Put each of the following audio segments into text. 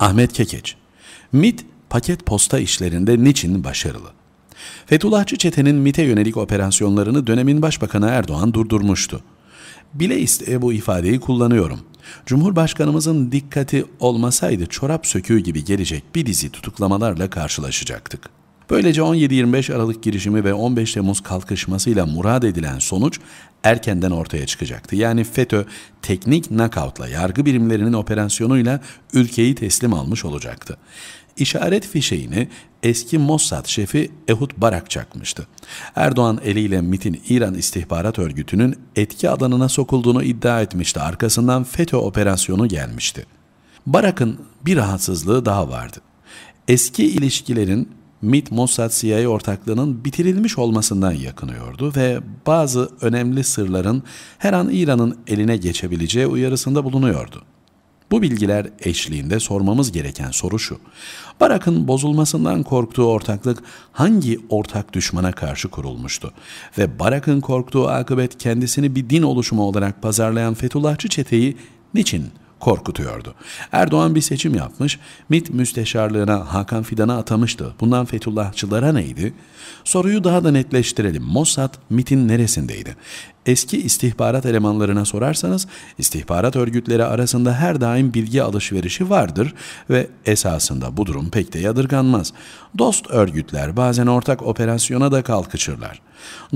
Ahmet Kekeç. MIT paket posta işlerinde niçin başarılı? Fethullahçı çetenin MIT'e yönelik operasyonlarını dönemin başbakanı Erdoğan durdurmuştu. Bile isteye bu ifadeyi kullanıyorum. Cumhurbaşkanımızın dikkati olmasaydı çorap söküğü gibi gelecek bir dizi tutuklamalarla karşılaşacaktık. Böylece 17-25 Aralık girişimi ve 15 Temmuz kalkışmasıyla murad edilen sonuç erkenden ortaya çıkacaktı. Yani FETÖ teknik nakavtla yargı birimlerinin operasyonuyla ülkeyi teslim almış olacaktı. İşaret fişeğini eski Mossad şefi Ehud Barak çakmıştı. Erdoğan eliyle MIT'in İran İstihbarat Örgütü'nün etki alanına sokulduğunu iddia etmişti. Arkasından FETÖ operasyonu gelmişti. Barak'ın bir rahatsızlığı daha vardı. Eski ilişkilerin MIT Mossad CIA ortaklığının bitirilmiş olmasından yakınıyordu ve bazı önemli sırların her an İran'ın eline geçebileceği uyarısında bulunuyordu. Bu bilgiler eşliğinde sormamız gereken soru şu. Barak'ın bozulmasından korktuğu ortaklık hangi ortak düşmana karşı kurulmuştu? Ve Barak'ın korktuğu akıbet kendisini bir din oluşumu olarak pazarlayan Fethullahçı çeteyi niçin korkutuyordu. Erdoğan bir seçim yapmış, Mit müsteşarlığına Hakan Fidan'ı atamıştı. Bundan Fethullahçılara neydi? Soruyu daha da netleştirelim. Mossad Mit'in neresindeydi? eski istihbarat elemanlarına sorarsanız istihbarat örgütleri arasında her daim bilgi alışverişi vardır ve esasında bu durum pek de yadırganmaz. Dost örgütler bazen ortak operasyona da kalkışırlar.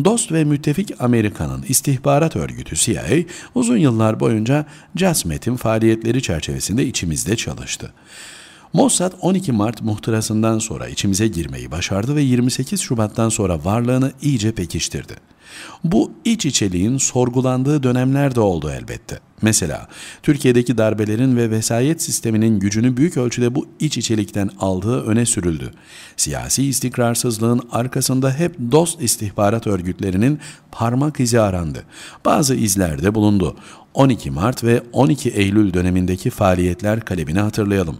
Dost ve müttefik Amerika'nın istihbarat örgütü CIA uzun yıllar boyunca Casmet'in faaliyetleri çerçevesinde içimizde çalıştı. Mossad 12 Mart muhtırasından sonra içimize girmeyi başardı ve 28 Şubat'tan sonra varlığını iyice pekiştirdi. Bu iç içeliğin sorgulandığı dönemler de oldu elbette. Mesela Türkiye'deki darbelerin ve vesayet sisteminin gücünü büyük ölçüde bu iç içelikten aldığı öne sürüldü. Siyasi istikrarsızlığın arkasında hep dost istihbarat örgütlerinin parmak izi arandı. Bazı izler de bulundu. 12 Mart ve 12 Eylül dönemindeki faaliyetler kalemini hatırlayalım.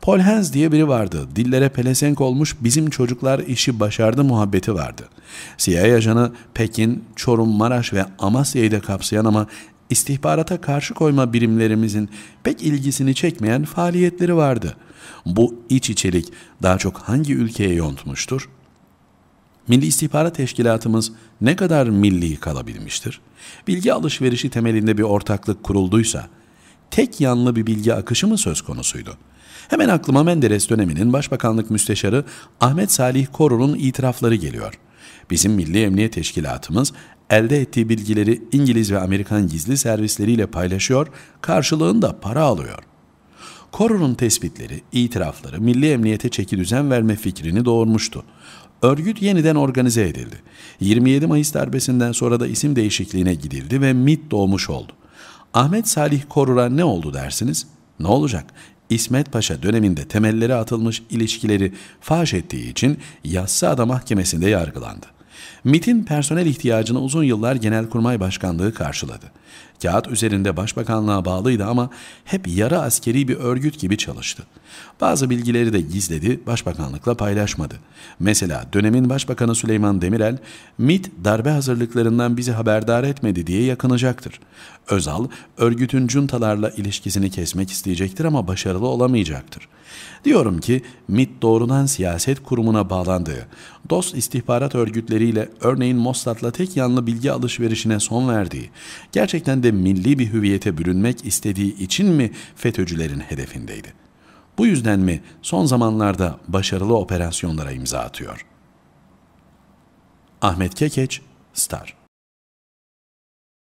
Paul Hens diye biri vardı. Dillere pelesenk olmuş bizim çocuklar işi başardı muhabbeti vardı. CIA ajanı Pekin Lakin Çorum, Maraş ve Amasya'yı da kapsayan ama istihbarata karşı koyma birimlerimizin pek ilgisini çekmeyen faaliyetleri vardı. Bu iç içelik daha çok hangi ülkeye yontmuştur? Milli İstihbarat Teşkilatımız ne kadar milli kalabilmiştir? Bilgi alışverişi temelinde bir ortaklık kurulduysa, tek yanlı bir bilgi akışı mı söz konusuydu? Hemen aklıma Menderes döneminin Başbakanlık Müsteşarı Ahmet Salih Korun'un itirafları geliyor.'' Bizim Milli Emniyet Teşkilatımız elde ettiği bilgileri İngiliz ve Amerikan gizli servisleriyle paylaşıyor, karşılığında para alıyor. Korun'un tespitleri, itirafları Milli Emniyete çeki düzen verme fikrini doğurmuştu. Örgüt yeniden organize edildi. 27 Mayıs darbesinden sonra da isim değişikliğine gidildi ve MIT doğmuş oldu. Ahmet Salih Korur'a ne oldu dersiniz? Ne olacak? İsmet Paşa döneminde temelleri atılmış ilişkileri faş ettiği için Yassıada Mahkemesi'nde yargılandı. MIT'in personel ihtiyacını uzun yıllar Genelkurmay Başkanlığı karşıladı. Kağıt üzerinde başbakanlığa bağlıydı ama hep yara askeri bir örgüt gibi çalıştı. Bazı bilgileri de gizledi, başbakanlıkla paylaşmadı. Mesela dönemin başbakanı Süleyman Demirel, MIT darbe hazırlıklarından bizi haberdar etmedi diye yakınacaktır. Özal, örgütün cuntalarla ilişkisini kesmek isteyecektir ama başarılı olamayacaktır. Diyorum ki MIT doğrudan siyaset kurumuna bağlandığı, dost istihbarat örgütleriyle örneğin Mossad'la tek yanlı bilgi alışverişine son verdiği, gerçekten de milli bir hüviyete bürünmek istediği için mi FETÖ'cülerin hedefindeydi? Bu yüzden mi son zamanlarda başarılı operasyonlara imza atıyor? Ahmet Kekeç, Star